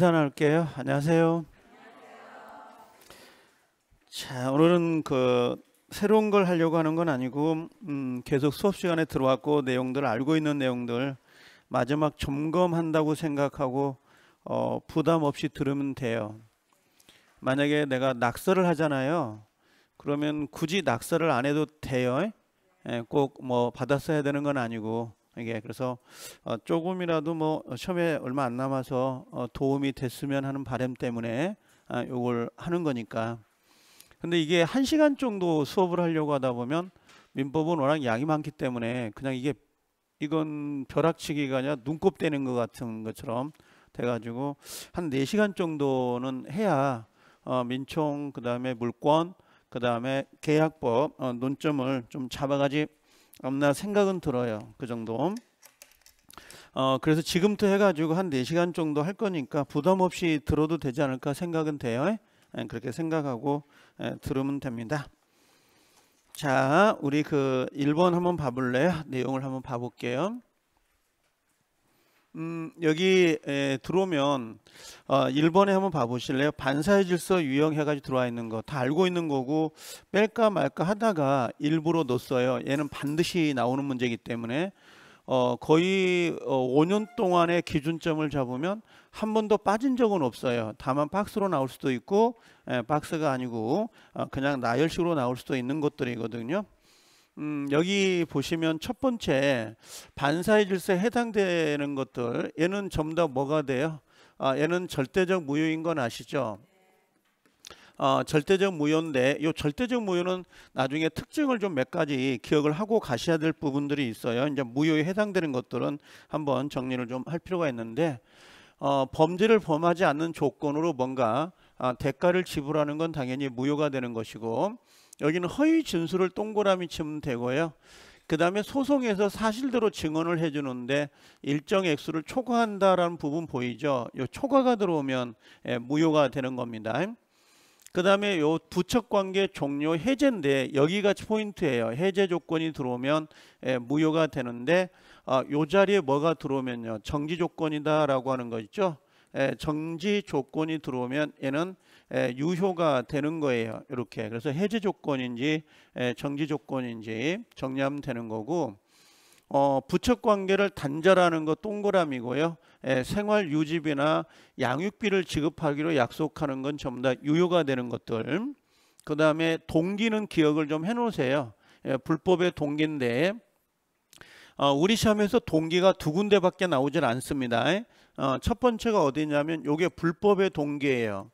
인사 나눌게요. 안녕하세요. 자, 오늘은 그 새로운 걸 하려고 하는 건 아니고 음, 계속 수업 시간에 들어왔고 내용들 알고 있는 내용들 마지막 점검한다고 생각하고 어, 부담 없이 들으면 돼요. 만약에 내가 낙서를 하잖아요. 그러면 굳이 낙서를 안 해도 돼요. 예, 꼭뭐 받았어야 되는 건 아니고 이게 예, 그래서 어, 조금이라도 뭐 어, 시험에 얼마 안 남아서 어, 도움이 됐으면 하는 바램 때문에 아, 요걸 하는 거니까. 근데 이게 한 시간 정도 수업을 하려고 하다 보면 민법은 워낙 양이 많기 때문에 그냥 이게 이건 벼락치기가 아니라 눈곱대는 것 같은 것처럼 돼가지고 한 4시간 정도는 해야 어, 민총 그 다음에 물권 그 다음에 계약법 어, 논점을 좀 잡아가지 아무나 생각은 들어요. 그 정도. 어, 그래서 지금부터 해가지고 한 4시간 정도 할 거니까 부담 없이 들어도 되지 않을까 생각은 돼요. 예, 예 그렇게 생각하고 예, 들으면 됩니다. 자, 우리 그 1번 한번 봐볼래요? 내용을 한번 봐볼게요. 음, 여기 에, 들어오면 어, 1번에 한번 봐보실래요? 반사의 질서 유형 해가지고 들어와 있는 거 다 알고 있는 거고 뺄까 말까 하다가 일부러 넣었어요. 얘는 반드시 나오는 문제이기 때문에 어, 거의 어, 5년 동안의 기준점을 잡으면 한 번도 빠진 적은 없어요. 다만 박스로 나올 수도 있고 에, 박스가 아니고 어, 그냥 나열식으로 나올 수도 있는 것들이거든요. 음, 여기 보시면 첫 번째 반사의 질서에 해당되는 것들 얘는 전부 다 뭐가 돼요? 아, 얘는 절대적 무효인 건 아시죠? 아, 절대적 무효인데 이 절대적 무효는 나중에 특징을 좀 몇 가지 기억을 하고 가셔야 될 부분들이 있어요. 이제 무효에 해당되는 것들은 한번 정리를 좀 할 필요가 있는데 어, 범죄를 범하지 않는 조건으로 뭔가 아, 대가를 지불하는 건 당연히 무효가 되는 것이고 여기는 허위 진술을 동그라미 치면 되고요. 그 다음에 소송에서 사실대로 증언을 해주는데 일정 액수를 초과한다라는 부분 보이죠. 요 초과가 들어오면 예, 무효가 되는 겁니다. 그 다음에 요 부척관계 종료 해제인데 여기가 포인트예요. 해제 조건이 들어오면 예, 무효가 되는데 아, 요 자리에 뭐가 들어오면요. 정지 조건이다라고 하는 거 있죠. 예, 정지 조건이 들어오면 얘는 유효가 되는 거예요. 이렇게 그래서 해제 조건인지 정지 조건인지 정리하면 되는 거고 어, 부척 관계를 단절하는 거 동그라미고요. 에, 생활 유지비나 양육비를 지급하기로 약속하는 건 전부 다 유효가 되는 것들. 그 다음에 동기는 기억을 좀 해놓으세요. 에, 불법의 동기인데 어, 우리 시험에서 동기가 두 군데밖에 나오질 않습니다. 어, 첫 번째가 어디냐면 이게 불법의 동기예요.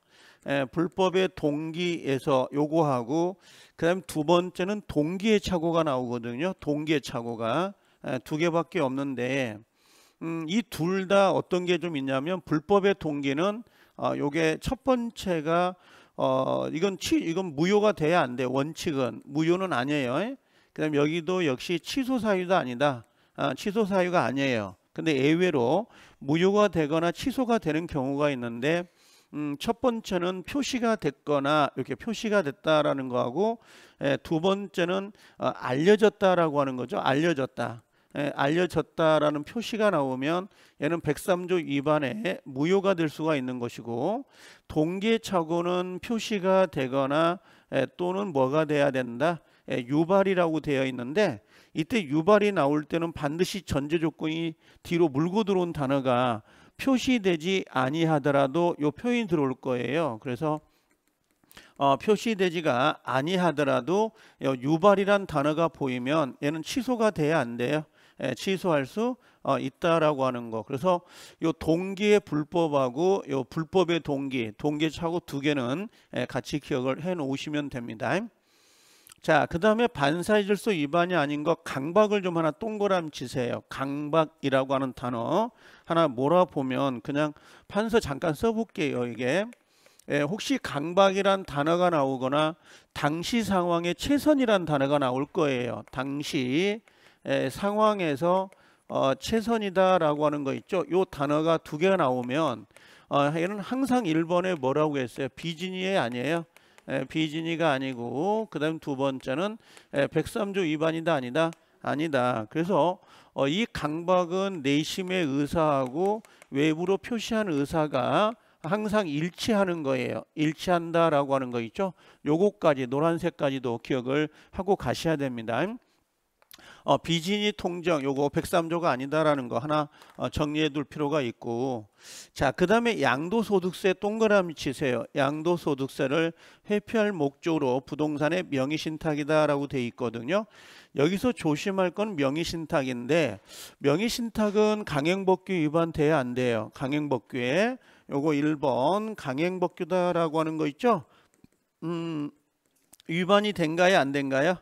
예, 불법의 동기에서 요구하고 그다음 두 번째는 동기의 착오가 나오거든요. 동기의 착오가 예, 두 개밖에 없는데 음, 이 둘 다 어떤 게 좀 있냐면 불법의 동기는 어, 요게 첫 번째가 어, 이건 치, 이건 무효가 돼야 안 돼. 원칙은 무효는 아니에요. 예? 그다음 여기도 역시 취소 사유도 아니다. 아, 취소 사유가 아니에요. 근데 예외로 무효가 되거나 취소가 되는 경우가 있는데 음, 첫 번째는 표시가 됐거나 이렇게 표시가 됐다라는 거하고 에, 예, 두 번째는 어, 알려졌다라고 하는 거죠. 알려졌다. 에, 예, 알려졌다라는 표시가 나오면 얘는 103조 위반에 무효가 될 수가 있는 것이고 동계착오는 표시가 되거나 에, 예, 또는 뭐가 돼야 된다. 유발이라고 되어 있는데 이때 유발이 나올 때는 반드시 전제 조건이 뒤로 물고 들어온 단어가 표시되지 아니하더라도 요 표현이 들어올 거예요. 그래서 어, 표시되지가 아니하더라도 요 유발이란 단어가 보이면 얘는 취소가 돼야 안 돼요. 예, 취소할 수 어, 있다라고 하는 거. 그래서 요 동기의 불법하고 요 불법의 동기, 동기차고 두 개는 예, 같이 기억을 해 놓으시면 됩니다. 자, 그 다음에 반사회질서 위반이 아닌 것 강박을 좀 하나 동그라미치세요. 강박이라고 하는 단어 하나 몰아보면 그냥 판서 잠깐 써볼게요. 이게 예, 혹시 강박이란 단어가 나오거나 당시 상황에 최선이란 단어가 나올 거예요. 당시 예, 상황에서 어, 최선이다라고 하는 거 있죠. 요 단어가 두 개가 나오면 어, 얘는 항상 1번에 뭐라고 했어요? 비즈니에 아니에요. 비진이가 아니고 그 다음 두 번째는 103조 위반이다 아니다 아니다 그래서 어, 이 강박은 내심의 의사하고 외부로 표시한 의사가 항상 일치하는 거예요. 일치한다라고 하는 거 있죠. 요것까지 노란색까지도 기억을 하고 가셔야 됩니다. 어, 비즈니 통장 요거 103조가 아니다라는 거 하나 어, 정리해 둘 필요가 있고 자그 다음에 양도소득세 동그라미 치세요 양도소득세를 회피할 목적으로 부동산의 명의신탁이다 라고 돼 있거든요 여기서 조심할 건 명의신탁인데 명의신탁은 강행법규 위반돼야 안 돼요 강행법규에 요거 1번 강행법규다라고 하는 거 있죠 음 위반이 된가요 안 된가요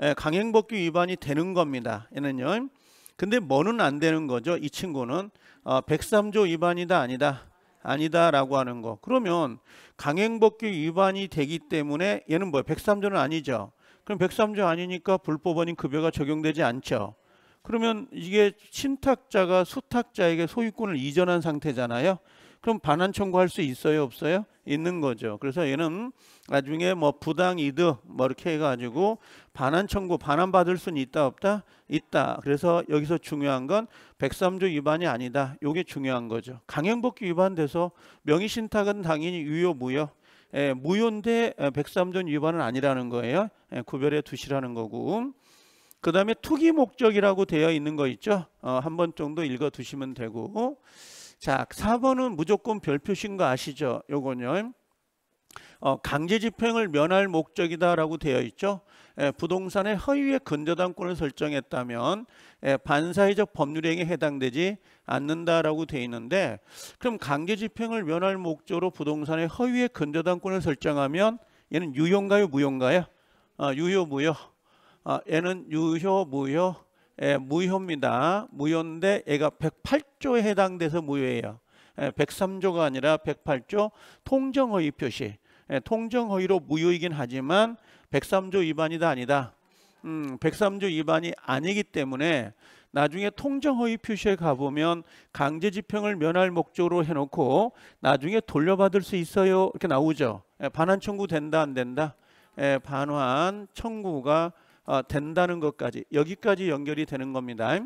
예, 강행법규 위반이 되는 겁니다. 얘는요. 근데 뭐는 안 되는 거죠. 이 친구는 어, 103조 위반이다 아니다. 아니다라고 하는 거. 그러면 강행법규 위반이 되기 때문에 얘는 뭐야? 103조는 아니죠. 그럼 103조 아니니까 불법 원인 급여가 적용되지 않죠. 그러면 이게 신탁자가 수탁자에게 소유권을 이전한 상태잖아요. 그럼 반환 청구할 수 있어요, 없어요? 있는 거죠. 그래서 얘는 나중에 뭐 부당 이득 뭐 이렇게 해가지고 반환 청구, 반환 받을 수는 있다 없다? 있다. 그래서 여기서 중요한 건 103조 위반이 아니다. 이게 중요한 거죠. 강행복귀 위반돼서 명의 신탁은 당연히 유효 무효. 예, 무효인데 103조 위반은 아니라는 거예요. 예, 구별해 두시라는 거고. 그 다음에 투기 목적이라고 되어 있는 거 있죠. 어, 한 번 정도 읽어 두시면 되고. 자, 4번은 무조건 별표신 거 아시죠? 요거는 어, 강제 집행을 면할 목적이다라고 되어 있죠. 예, 부동산의 허위의 근저당권을 설정했다면 예, 반사회적 법률행위에 해당되지 않는다라고 되어 있는데 그럼 강제 집행을 면할 목적으로 부동산의 허위의 근저당권을 설정하면 얘는 유효인가요 무효인가요? 아, 유효 무효. 아, 얘는 유효 무효. 에, 예, 무효입니다. 무효인데 얘가 108조에 해당돼서 무효예요. 에, 예, 103조가 아니라 108조 통정허위 표시. 에, 예, 통정허위로 무효이긴 하지만 103조 위반이다 아니다. 음, 103조 위반이 아니기 때문에 나중에 통정허위 표시에 가보면 강제집행을 면할 목적으로 해놓고 나중에 돌려받을 수 있어요 이렇게 나오죠. 반환 청구 된다 안 된다. 반환 청구가 어, 된다는 것까지 여기까지 연결이 되는 겁니다.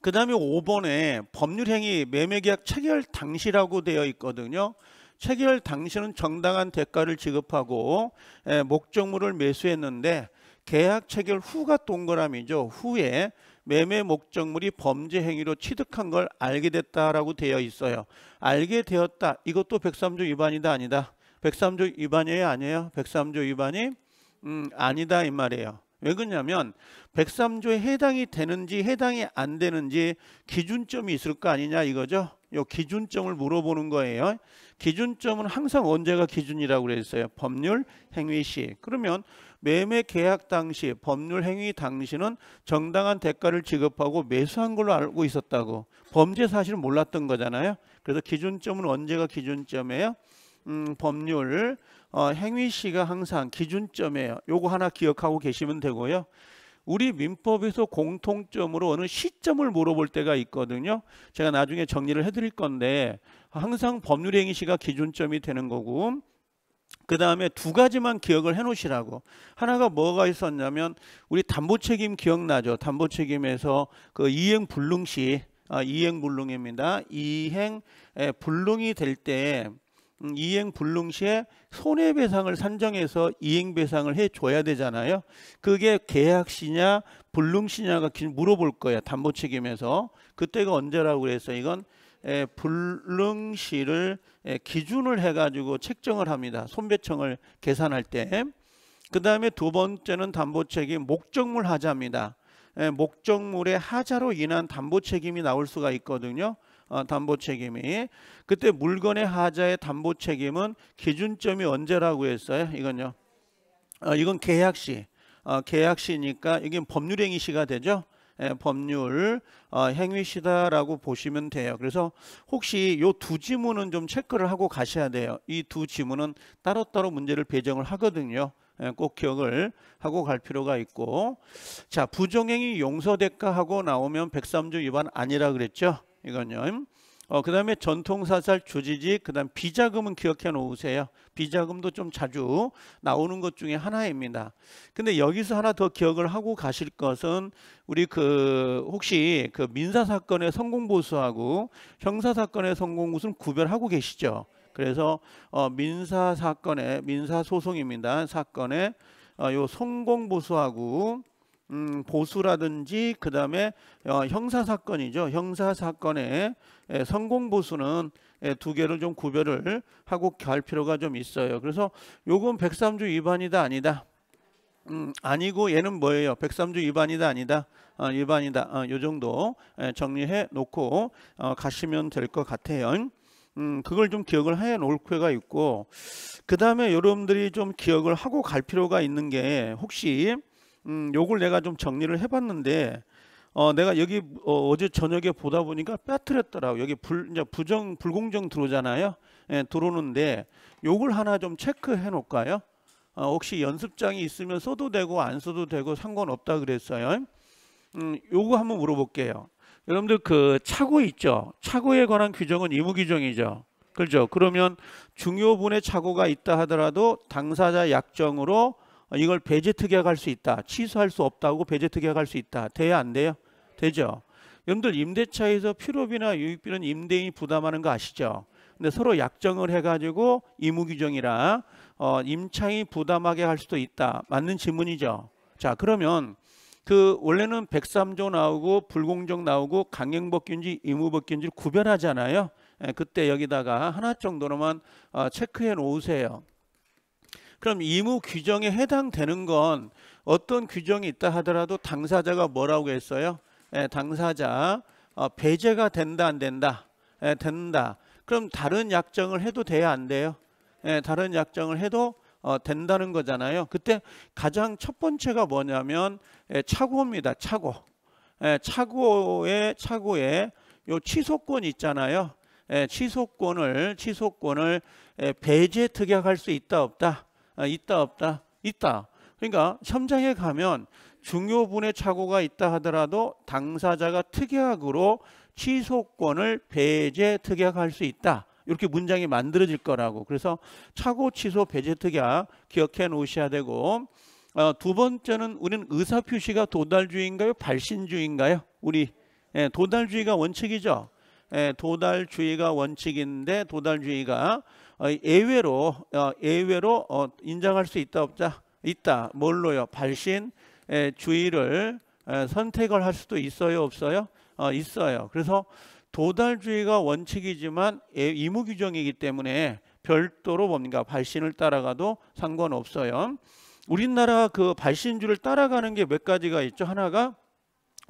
그 다음에 5번에 법률행위 매매계약 체결 당시라고 되어 있거든요. 체결 당시는 정당한 대가를 지급하고 예, 목적물을 매수했는데 계약 체결 후가 동그라미죠. 후에 매매 목적물이 범죄 행위로 취득한 걸 알게 됐다라고 되어 있어요. 알게 되었다. 이것도 103조 위반이다 아니다. 103조 위반이에요 아니에요? 103조 위반이 음, 아니다 이 말이에요. 왜 그러냐면 103조에 해당이 되는지 해당이 안 되는지 기준점이 있을 거 아니냐 이거죠. 요 기준점을 물어보는 거예요. 기준점은 항상 언제가 기준이라고 그랬어요. 법률 행위 시. 그러면 매매 계약 당시 법률 행위 당시는 정당한 대가를 지급하고 매수한 걸로 알고 있었다고. 범죄 사실을 몰랐던 거잖아요. 그래서 기준점은 언제가 기준점이에요? 음, 법률 어, 행위 시가 항상 기준점이에요. 요거 하나 기억하고 계시면 되고요. 우리 민법에서 공통점으로 어느 시점을 물어볼 때가 있거든요. 제가 나중에 정리를 해드릴 건데 항상 법률 행위 시가 기준점이 되는 거고 그 다음에 두 가지만 기억을 해놓으시라고 하나가 뭐가 있었냐면 우리 담보책임 기억나죠 담보책임에서 그 이행불능시 아, 이행불능입니다 이행 불능이 될때 음, 이행 불능 시에 손해배상을 산정해서 이행배상을 해줘야 되잖아요. 그게 계약 시냐 불능 시냐가 물어볼 거야 담보 책임에서 그때가 언제라고 그래서 이건 불능 시를 기준을 해가지고 책정을 합니다. 손배청을 계산할 때. 그 다음에 두 번째는 담보 책임 목적물 하자입니다. 목적물의 하자로 인한 담보 책임이 나올 수가 있거든요. 어, 담보 책임이 그때 물건의 하자의 담보 책임은 기준점이 언제라고 했어요? 이건요. 어, 이건 계약 시. 어, 계약 시니까 이게 법률 행위 시가 되죠. 예, 법률 어, 행위시다라고 보시면 돼요. 그래서 혹시 요 두 지문은 좀 체크를 하고 가셔야 돼요. 이 두 지문은 따로따로 문제를 배정을 하거든요. 예, 꼭 기억을 하고 갈 필요가 있고 자 부정행위 용서대가하고 나오면 103조 위반 아니라 그랬죠. 이건요. 어, 그 다음에 전통사살 주지직그 다음 비자금은 기억해 놓으세요. 비자금도 좀 자주 나오는 것 중에 하나입니다. 근데 여기서 하나 더 기억을 하고 가실 것은 우리 그 혹시 그 민사사건의 성공보수하고 형사사건의 성공보수는 구별하고 계시죠? 그래서 어, 민사사건의, 민사소송입니다. 사건의 어, 요 성공보수하고 음, 보수라든지 그 다음에 어, 형사 사건이죠. 형사 사건의 예, 성공 보수는 예, 두 개를 좀 구별을 하고 할 필요가 좀 있어요. 그래서 요건 103조 위반이다 아니다. 음, 아니고 얘는 뭐예요? 103조 위반이다 아니다. 어, 위반이다. 어, 요 정도 예, 정리해 놓고 어, 가시면 될 것 같아요. 음, 그걸 좀 기억을 해 놓을 필요가 있고 그 다음에 여러분들이 좀 기억을 하고 갈 필요가 있는 게 혹시 음, 요걸 내가 좀 정리를 해봤는데 어, 내가 여기 어, 제 저녁에 보다 보니까 뼈뜨렸더라고 여기 불 이제 부정 불공정 들어오잖아요. 예, 들어오는데 요걸 하나 좀 체크해 놓을까요? 어, 혹시 연습장이 있으면 써도 되고 안 써도 되고 상관없다 그랬어요. 음, 요거 한번 물어볼게요. 여러분들 그 차고 있죠. 차고에 관한 규정은 의무 규정이죠. 그렇죠. 그러면 중요분의 차고가 있다 하더라도 당사자 약정으로 아, 이걸 배제 특약할 수 있다. 취소할 수 없다고 배제 특약할 수 있다. 돼야 안 돼요? 되죠. 여러분들 임대차에서 필요비나 유익비는 임대인이 부담하는 거 아시죠? 근데 서로 약정을 해가지고 의무규정이라 어, 임차인이 부담하게 할 수도 있다. 맞는 질문이죠. 자 그러면 그 원래는 103조 나오고 불공정 나오고 강행법규인지 의무법규인지 구별하잖아요. 예, 그때 여기다가 하나 정도로만 어, 체크해 놓으세요. 그럼 이무 규정에 해당되는 건 어떤 규정이 있다 하더라도 당사자가 뭐라고 했어요? 예, 당사자 어, 배제가 된다 안 된다? 예, 된다. 그럼 다른 약정을 해도 돼야 안 돼요? 예, 다른 약정을 해도 어, 된다는 거잖아요. 그때 가장 첫 번째가 뭐냐면 예, 착오입니다. 차고. 예, 착오의 차고에요 취소권 있잖아요. 예, 취소권을 취소권을 예, 배제 특약할 수 있다 없다. 아, 있다 없다 있다. 그러니까 현장에 가면 중요분의 착오가 있다 하더라도 당사자가 특약으로 취소권을 배제 특약할 수 있다. 이렇게 문장이 만들어질 거라고. 그래서 착오 취소 배제 특약 기억해 놓으셔야 되고 어, 두 번째는 우리는 의사 표시가 도달주의인가요? 발신주의인가요? 우리 예, 도달주의가 원칙이죠. 예, 도달주의가 원칙인데 도달주의가 어, 예외로 어, 예외로 어, 인정할 수 있다 없다 있다 뭘로요 발신 주의를 선택을 할 수도 있어요 없어요 있어요 그래서 도달주의가 원칙이지만 의무 예, 규정이기 때문에 별도로 뭡니까 발신을 따라가도 상관없어요 우리나라 그 발신주를 따라가는 게 몇 가지가 있죠 하나가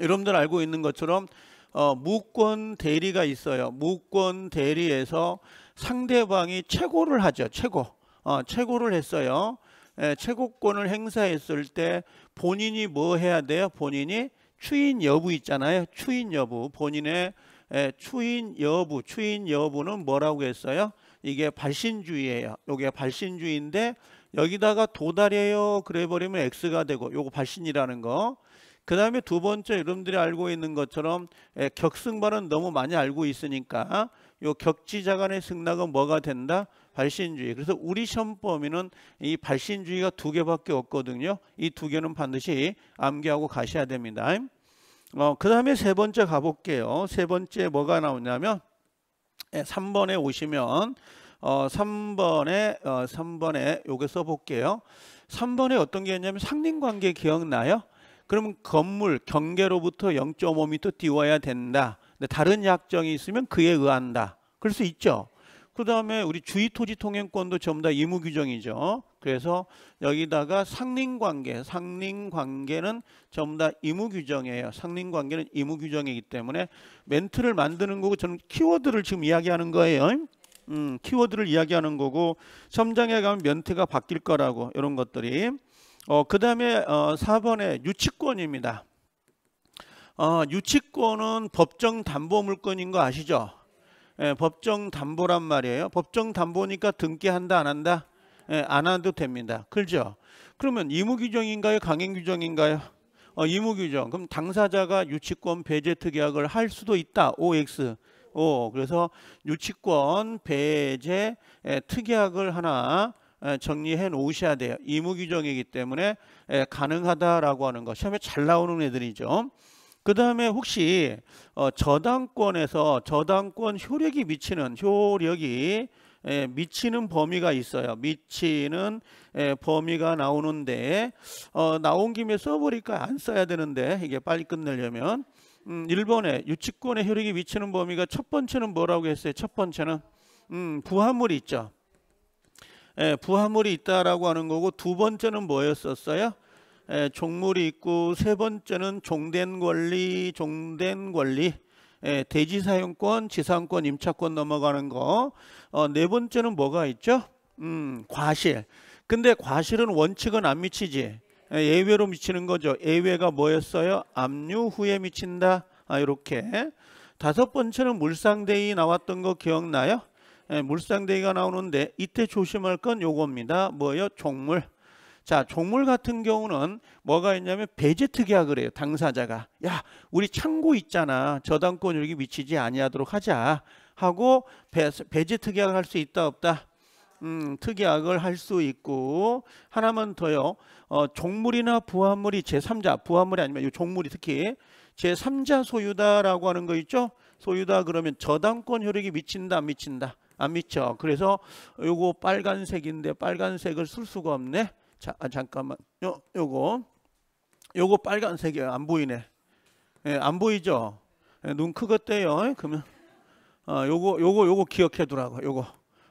여러분들 알고 있는 것처럼 어, 무권 대리가 있어요. 무권 대리에서 상대방이 최고를 하죠. 최고. 어, 최고를 했어요. 예, 최고권을 행사했을 때 본인이 뭐 해야 돼요? 본인이 추인 여부 있잖아요. 추인 여부. 본인의 예, 추인 여부. 추인 여부는 뭐라고 했어요? 이게 발신주의예요. 요게 발신주의인데 여기다가 도달해요. 그래 버리면 x가 되고 요거 발신이라는 거. 그 다음에 두 번째 여러분들이 알고 있는 것처럼 예, 격승반은 너무 많이 알고 있으니까 요 격지자 간의 승낙은 뭐가 된다? 발신주의. 그래서 우리 시험 범위는 이 발신주의가 두 개밖에 없거든요. 이 두 개는 반드시 암기하고 가셔야 됩니다. 어, 그 다음에 세 번째 가볼게요. 세 번째 뭐가 나오냐면 3번에 예, 오시면 어, 3번에 어, 3번에 요게 써볼게요. 3번에 어떤 게 있냐면 상린관계 기억나요? 그러면 건물 경계로부터 0.5m 띄워야 된다. 근데 다른 약정이 있으면 그에 의한다. 그럴 수 있죠. 그 다음에 우리 주위 토지 통행권도 전부 다 의무 규정이죠. 그래서 여기다가 상린관계, 상린관계는 전부 다 의무 규정이에요. 상린관계는 의무 규정이기 때문에 멘트를 만드는 거고 저는 키워드를 지금 이야기하는 거예요. 음, 키워드를 이야기하는 거고 섬장에 가면 멘트가 바뀔 거라고 이런 것들이 어, 그 다음에 어, 4번에 유치권입니다. 어, 유치권은 법정담보물건인 거 아시죠? 예, 법정담보란 말이에요. 법정담보니까 등기한다 안 한다? 예, 안 해도 됩니다. 그죠? 렇 그러면 의무규정인가요? 강행규정인가요? 어, 의무규정. 그럼 당사자가 유치권 배제 특약을 할 수도 있다. OX. 오, 그래서 유치권 배제 예, 특약을 하나 정리해 놓으셔야 돼요. 이무규정이기 때문에 가능하다라고 하는 거. 시험에 잘 나오는 애들이죠. 그 다음에 혹시 어, 저당권에서 저당권 효력이 미치는 효력이 미치는 범위가 있어요. 미치는 범위가 나오는데 어, 나온 김에 써버릴까 안 써야 되는데 이게 빨리 끝내려면 1번에 음, 유치권의 효력이 미치는 범위가 첫 번째는 뭐라고 했어요? 첫 번째는 음, 부화물이 있죠. 예, 부화물이 있다라고 하는 거고 두 번째는 뭐였었어요? 예, 종물이 있고 세 번째는 종된 권리, 종된 권리, 예, 대지 사용권, 지상권, 임차권 넘어가는 거. 어, 네 번째는 뭐가 있죠? 음, 과실. 근데 과실은 원칙은 안 미치지. 예, 예외로 미치는 거죠. 예외가 뭐였어요? 압류 후에 미친다. 아, 이렇게. 다섯 번째는 물상대위 나왔던 거 기억나요? 예, 물상대기가 나오는데 이때 조심할 건 요겁니다. 뭐예요? 종물. 자, 종물 같은 경우는 뭐가 있냐면 배제 특약을 해요. 당사자가. 야, 우리 창고 있잖아. 저당권 여기 미치지 아니하도록 하자. 하고 배, 배제 특약을 할 수 있다 없다. 음, 특약을 할 수 있고 하나만 더요. 어, 종물이나 부화물이 제3자, 부화물이 아니면 이 종물이 특히 제3자 소유다라고 하는 거 있죠? 소유다 그러면 저당권 효력이 미친다 미친다. 안 아, 믿죠. 그래서 요거 빨간색인데 빨간색을 쓸 수가 없네. 자, 아, 잠깐만. 요 요거 요거 빨간색이에요. 안 보이네. 예, 안 보이죠? 예, 눈 크겠대요. 그러면 어, 요거 요거 요거 기억해 두라고. 요거.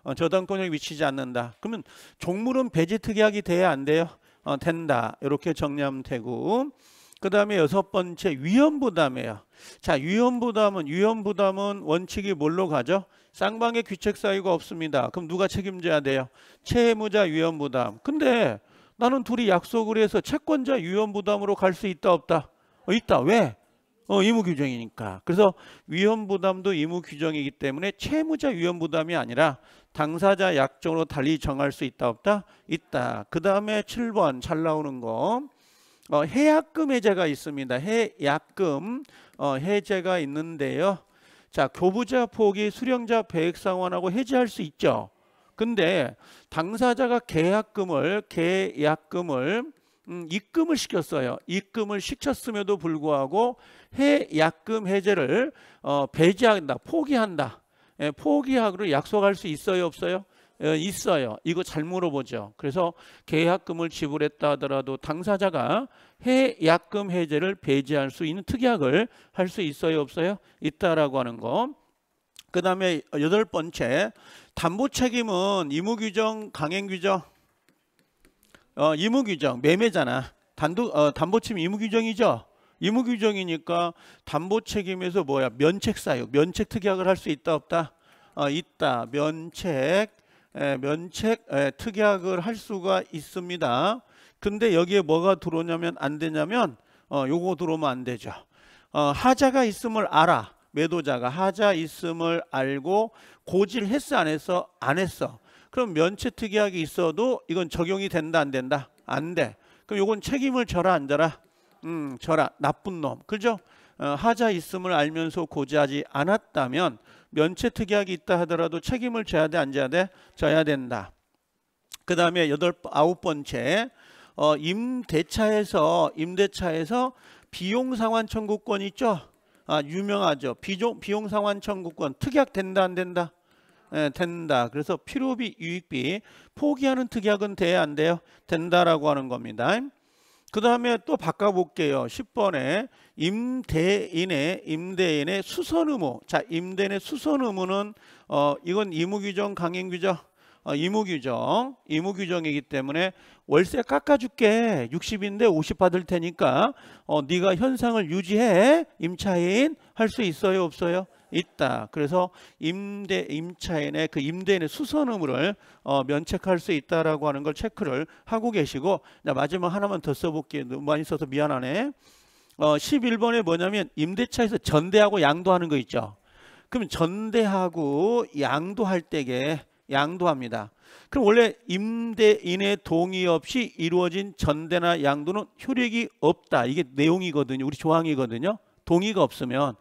어, 저당권에 미치지 않는다. 그러면 종물은 배제 특약이 돼야 안 돼요? 어, 된다. 이렇게 정리하면 되고. 그다음에 여섯 번째 위험 부담이에요. 자, 위험 부담은 위험 부담은 원칙이 뭘로 가죠? 쌍방의 귀책 사유가 없습니다. 그럼 누가 책임져야 돼요? 채무자 위험 부담. 근데 나는 둘이 약속을 해서 채권자 위험 부담으로 갈 수 있다 없다? 어, 있다. 왜? 어, 의무 규정이니까. 그래서 위험 부담도 의무 규정이기 때문에 채무자 위험 부담이 아니라 당사자 약정으로 달리 정할 수 있다 없다? 있다. 그다음에 7번 잘 나오는 거. 어, 해약금 해제가 있습니다. 해약금 어, 해제가 있는데요. 자, 교부자 포기 수령자 배액상환하고 해지할 수 있죠. 근데 당사자가 계약금을 계약금을 음, 입금을 시켰어요. 입금을 시켰음에도 불구하고 해약금 해제를 어, 배제한다, 포기한다. 예, 포기하기로 약속할 수 있어요, 없어요? 어, 있어요. 이거 잘 물어보죠. 그래서 계약금을 지불했다 하더라도 당사자가 해약금 해제를 배제할 수 있는 특약을 할 수 있어요, 없어요? 있다라고 하는 거. 그다음에 여덟 번째 담보 책임은 의무 규정, 강행 규정, 어, 의무 규정 매매잖아. 단독 어, 담보 책임 의무 규정이죠. 의무 규정이니까 담보 책임에서 뭐야 면책 사유, 면책 특약을 할 수 있다 없다. 어, 있다. 면책 면책 특약을 할 수가 있습니다. 근데 여기에 뭐가 들어오냐면 안 되냐면 어, 요거 들어오면 안 되죠. 어, 하자가 있음을 알아. 매도자가 하자 있음을 알고 고질 했어 안 했어? 안 했어. 그럼 면책특약이 있어도 이건 적용이 된다 안 된다? 안 돼. 그럼 요건 책임을 져라 안 져라? 음, 져라. 나쁜 놈. 그죠? 어, 하자 있음을 알면서 고지하지 않았다면 면체 특약이 있다 하더라도 책임을 져야 돼, 안 져야 돼? 져야 된다. 그 다음에 여덟 아홉 번째 어, 임대차에서 임대차에서 비용 상환 청구권 있죠? 아 유명하죠. 비용 비용 상환 청구권 특약 된다 안 된다? 예, 된다. 그래서 필요비 유익비 포기하는 특약은 돼야 안 돼요? 된다라고 하는 겁니다. 그 다음에 또 바꿔볼게요. 10번에 임대인의 임대인의 수선 의무. 자, 임대인의 수선 의무는 어 이건 의무 규정 강행 규정 어, 의무 규정 의무 규정이기 때문에 월세 깎아줄게 60인데 50 받을 테니까 어 네가 현상을 유지해 임차인 할 수 있어요 없어요 있다. 그래서 임대 임차인의 그 임대인의 수선 의무를 어, 면책할 수 있다라고 하는 걸 체크를 하고 계시고 마지막 하나만 더 써볼게 너무 많이 써서 미안하네. 어, 11번에 뭐냐면 임대차에서 전대하고 양도하는 거 있죠. 그럼 전대하고 양도할 때에 양도합니다. 그럼 원래 임대인의 동의 없이 이루어진 전대나 양도는 효력이 없다. 이게 내용이거든요. 우리 조항이거든요. 동의가 없으면.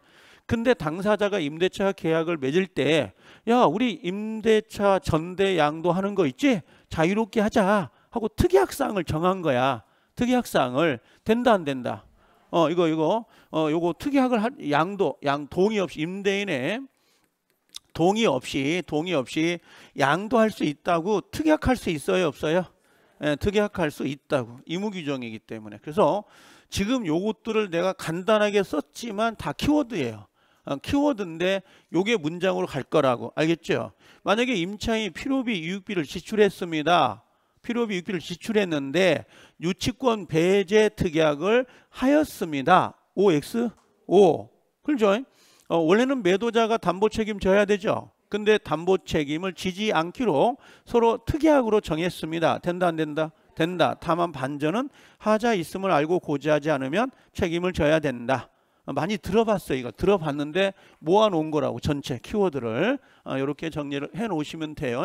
근데 당사자가 임대차 계약을 맺을 때 야 우리 임대차 전대 양도 하는 거 있지 자유롭게 하자 하고 특약사항을 정한 거야 특약사항을 된다 안 된다 어 이거 이거 어 요거 특약을 한 양도 양 동의 없이 임대인의 동의 없이 동의 없이 양도할 수 있다고 특약할 수 있어요 없어요 예, 특약할 수 있다고 의무 규정이기 때문에 그래서 지금 요것들을 내가 간단하게 썼지만 다 키워드예요. 어, 키워드인데 요게 문장으로 갈 거라고 알겠죠? 만약에 임차인이 필요비 이육비를 지출했습니다. 필요비 이육비를 지출했는데 유치권 배제 특약을 하였습니다. OX 5 그렇죠? 어, 원래는 매도자가 담보 책임 져야 되죠. 근데 담보 책임을 지지 않기로 서로 특약으로 정했습니다. 된다 안 된다? 된다. 다만 반전은 하자 있음을 알고 고지하지 않으면 책임을 져야 된다. 많이 들어봤어요. 이거 들어봤는데 모아놓은 거라고 전체 키워드를 이렇게 어, 정리를 해놓으시면 돼요.